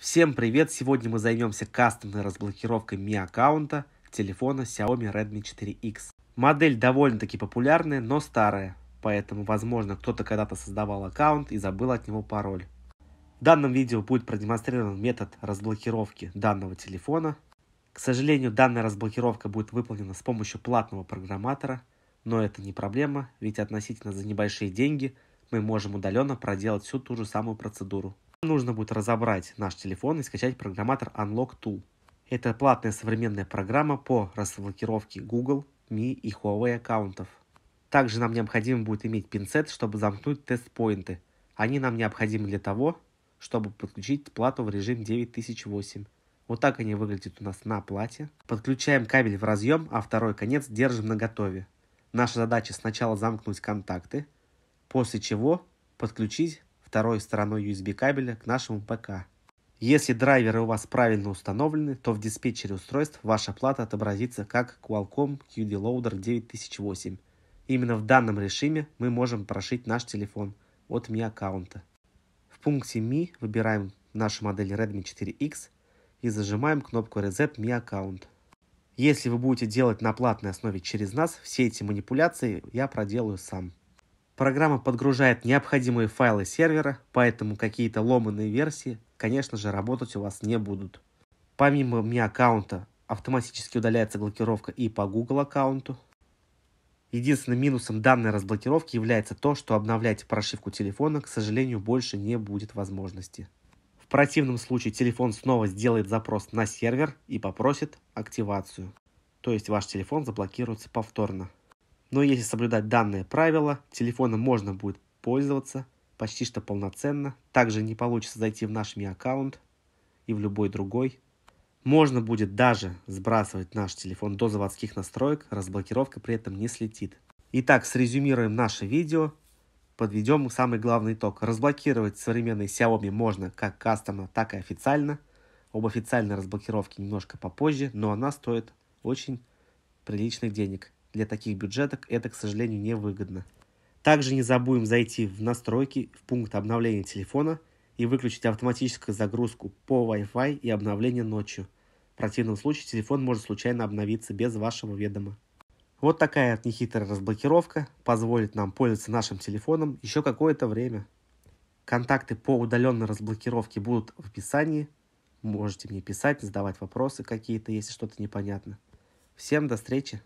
Всем привет! Сегодня мы займемся кастомной разблокировкой Mi аккаунта телефона Xiaomi Redmi 4X. Модель довольно-таки популярная, но старая, поэтому, возможно, кто-то когда-то создавал аккаунт и забыл от него пароль. В данном видео будет продемонстрирован метод разблокировки данного телефона. К сожалению, данная разблокировка будет выполнена с помощью платного программатора, но это не проблема, ведь относительно за небольшие деньги мы можем удаленно проделать всю ту же самую процедуру. Нужно будет разобрать наш телефон и скачать программатор Unlock Tool. Это платная современная программа по разблокировке Google, Mi и Huawei аккаунтов. Также нам необходимо будет иметь пинцет, чтобы замкнуть тест-поинты. Они нам необходимы для того, чтобы подключить плату в режим 9008. Вот так они выглядят у нас на плате. Подключаем кабель в разъем, а второй конец держим на готове. Наша задача сначала замкнуть контакты, после чего подключить второй стороной USB кабеля к нашему ПК. Если драйверы у вас правильно установлены, то в диспетчере устройств ваша плата отобразится как Qualcomm QD Loader 9008. Именно в данном режиме мы можем прошить наш телефон от Mi аккаунта. В пункте Mi выбираем нашу модель Redmi 4X и зажимаем кнопку Reset Mi аккаунт. Если вы будете делать на платной основе через нас, все эти манипуляции я проделаю сам. Программа подгружает необходимые файлы сервера, поэтому какие-то ломанные версии, конечно же, работать у вас не будут. Помимо Mi аккаунта автоматически удаляется блокировка и по Google аккаунту. Единственным минусом данной разблокировки является то, что обновлять прошивку телефона, к сожалению, больше не будет возможности. В противном случае телефон снова сделает запрос на сервер и попросит активацию. То есть ваш телефон заблокируется повторно. Но если соблюдать данное правило, телефоном можно будет пользоваться почти что полноценно. Также не получится зайти в наш Mi аккаунт и в любой другой. Можно будет даже сбрасывать наш телефон до заводских настроек, разблокировка при этом не слетит. Итак, срезюмируем наше видео, подведем самый главный итог. Разблокировать современный Xiaomi можно как кастомно, так и официально. Об официальной разблокировке немножко попозже, но она стоит очень приличных денег для таких бюджеток это, к сожалению, невыгодно. Также не забудем зайти в настройки в пункт обновления телефона и выключить автоматическую загрузку по Wi-Fi и обновление ночью. В противном случае телефон может случайно обновиться без вашего ведома. Вот такая нехитрая разблокировка позволит нам пользоваться нашим телефоном еще какое-то время. Контакты по удаленной разблокировке будут в описании. Можете мне писать, задавать вопросы какие-то, если что-то непонятно. Всем до встречи!